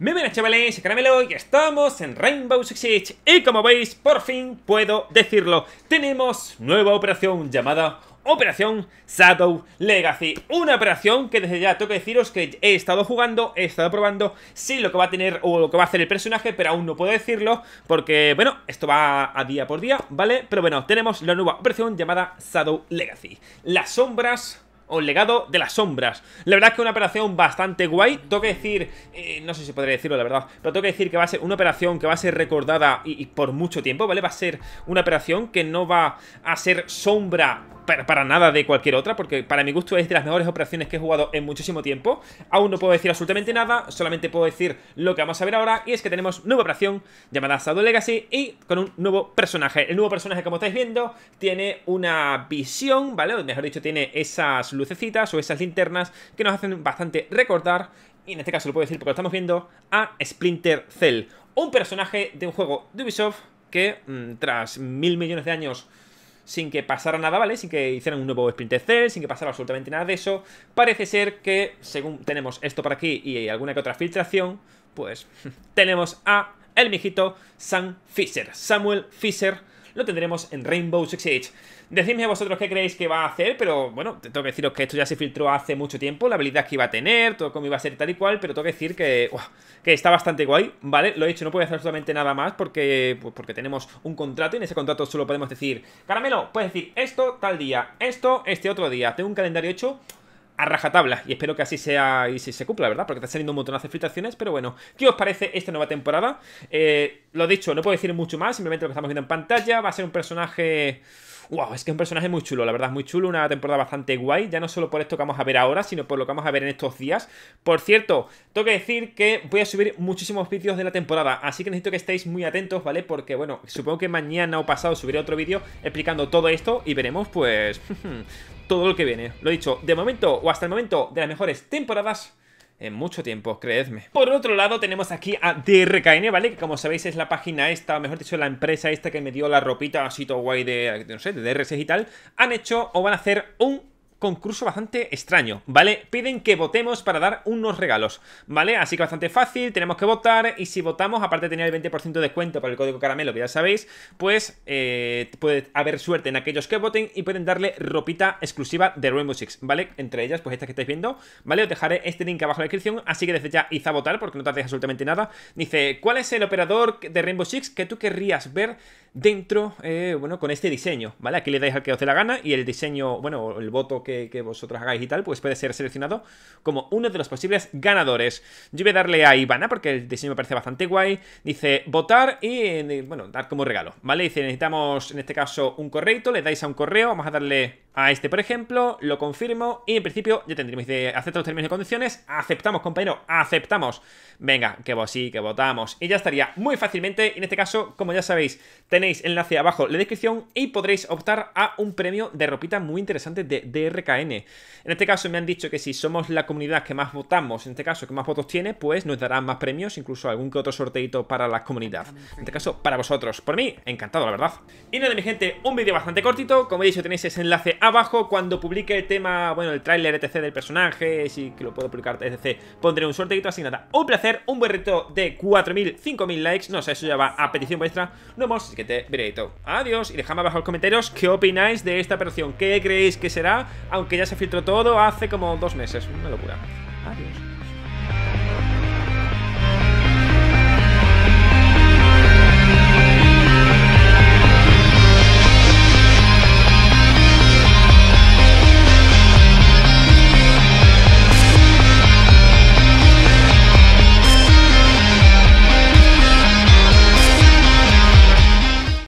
Muy buenas chavales, Caramelo y estamos en Rainbow Six Siege Y como veis, por fin puedo decirlo Tenemos nueva operación llamada Operación Shadow Legacy Una operación que desde ya tengo que deciros que he estado jugando, he estado probando Sí, lo que va a tener o lo que va a hacer el personaje, pero aún no puedo decirlo Porque, bueno, esto va a día por día, ¿vale? Pero bueno, tenemos la nueva operación llamada Shadow Legacy Las sombras el legado de las sombras. La verdad es que una operación bastante guay. Tengo que decir, eh, no sé si podría decirlo la verdad, pero tengo que decir que va a ser una operación que va a ser recordada y, y por mucho tiempo, ¿vale? Va a ser una operación que no va a ser sombra para, nada de cualquier otra, porque para mi gusto es de las mejores operaciones que he jugado en muchísimo tiempo. Aún no puedo decir absolutamente nada, solamente puedo decir lo que vamos a ver ahora, y es que tenemos nueva operación llamada Shadow Legacy y con un nuevo personaje. El nuevo personaje, como estáis viendo, tiene una visión, ¿vale? O mejor dicho, tiene esas lucecitas o esas linternas que nos hacen bastante recordar, y en este caso lo puedo decir porque lo estamos viendo, a Splinter Cell. Un personaje de un juego de Ubisoft que, mm, tras mil millones de años sin que pasara nada, ¿vale? Sin que hicieran un nuevo sprint Cell, sin que pasara absolutamente nada de eso. Parece ser que, según tenemos esto por aquí y alguna que otra filtración, pues tenemos a el mijito Sam Fisher, Samuel Fisher, lo tendremos en Rainbow Six Siege. Decidme a vosotros qué creéis que va a hacer, pero bueno, tengo que deciros que esto ya se filtró hace mucho tiempo, la habilidad que iba a tener, todo cómo iba a ser tal y cual, pero tengo que decir que, que está bastante guay, ¿vale? Lo he dicho, no puedo hacer absolutamente nada más porque, pues, porque tenemos un contrato y en ese contrato solo podemos decir, Caramelo, puedes decir esto tal día, esto este otro día, tengo un calendario hecho a rajatabla. Y espero que así sea y se cumpla, ¿verdad? Porque está saliendo un montón de filtraciones. Pero bueno, ¿qué os parece esta nueva temporada? Eh, lo dicho, no puedo decir mucho más. Simplemente lo que estamos viendo en pantalla. Va a ser un personaje... Wow, es que es un personaje muy chulo, la verdad, muy chulo, una temporada bastante guay, ya no solo por esto que vamos a ver ahora, sino por lo que vamos a ver en estos días. Por cierto, tengo que decir que voy a subir muchísimos vídeos de la temporada, así que necesito que estéis muy atentos, ¿vale? Porque, bueno, supongo que mañana o pasado subiré otro vídeo explicando todo esto y veremos, pues, todo lo que viene. Lo he dicho, de momento o hasta el momento de las mejores temporadas en mucho tiempo, creedme. Por otro lado tenemos aquí a DRKN, ¿vale? Que como sabéis es la página esta, o mejor dicho, la empresa esta que me dio la ropita así todo guay de, no sé, de y tal. Han hecho o van a hacer un concurso bastante extraño, ¿vale? Piden que votemos para dar unos regalos, ¿vale? Así que bastante fácil, tenemos que votar y si votamos, aparte de tener el 20% de descuento para el código caramelo, que ya sabéis, pues eh, puede haber suerte en aquellos que voten y pueden darle ropita exclusiva de Rainbow Six, ¿vale? Entre ellas, pues esta que estáis viendo, ¿vale? Os dejaré este link abajo en la descripción, así que desde ya id a votar porque no tardéis absolutamente nada. Dice, ¿cuál es el operador de Rainbow Six que tú querrías ver dentro, eh, bueno, con este diseño, ¿vale? Aquí le dais al que os dé la gana y el diseño, bueno, el voto que que, vosotros hagáis y tal, pues puede ser seleccionado como uno de los posibles ganadores. Yo voy a darle a Ivana porque el diseño me parece bastante guay. Dice votar y, eh, bueno, dar como regalo, ¿vale? Dice necesitamos en este caso un correito, le dais a un correo, vamos a darle a este, por ejemplo, lo confirmo y en principio ya tendríamos de aceptar los términos y condiciones, aceptamos, compañero, aceptamos. Venga, que vos sí, que votamos. Y ya estaría muy fácilmente, en este caso, como ya sabéis, tenéis enlace abajo en la descripción y podréis optar a un premio de ropita muy interesante de DRKN. En este caso me han dicho que si somos la comunidad que más votamos, en este caso, que más votos tiene, pues nos darán más premios, incluso algún que otro sorteito para la comunidad. En este caso, para vosotros. Por mí, encantado, la verdad. Y nada, mi gente, un vídeo bastante cortito, como he dicho, tenéis ese enlace abajo cuando publique el tema, bueno, el tráiler, etc. del personaje, si que lo puedo publicar, etc. Pondré un sorteito, asignada o un placer, un buen reto de 4.000, 5.000 likes, no sé, eso ya va a petición vuestra. Nos vemos, así que te veré Adiós y dejadme abajo en los comentarios qué opináis de esta operación, qué creéis que será, aunque ya se filtró todo hace como dos meses, una locura. Adiós.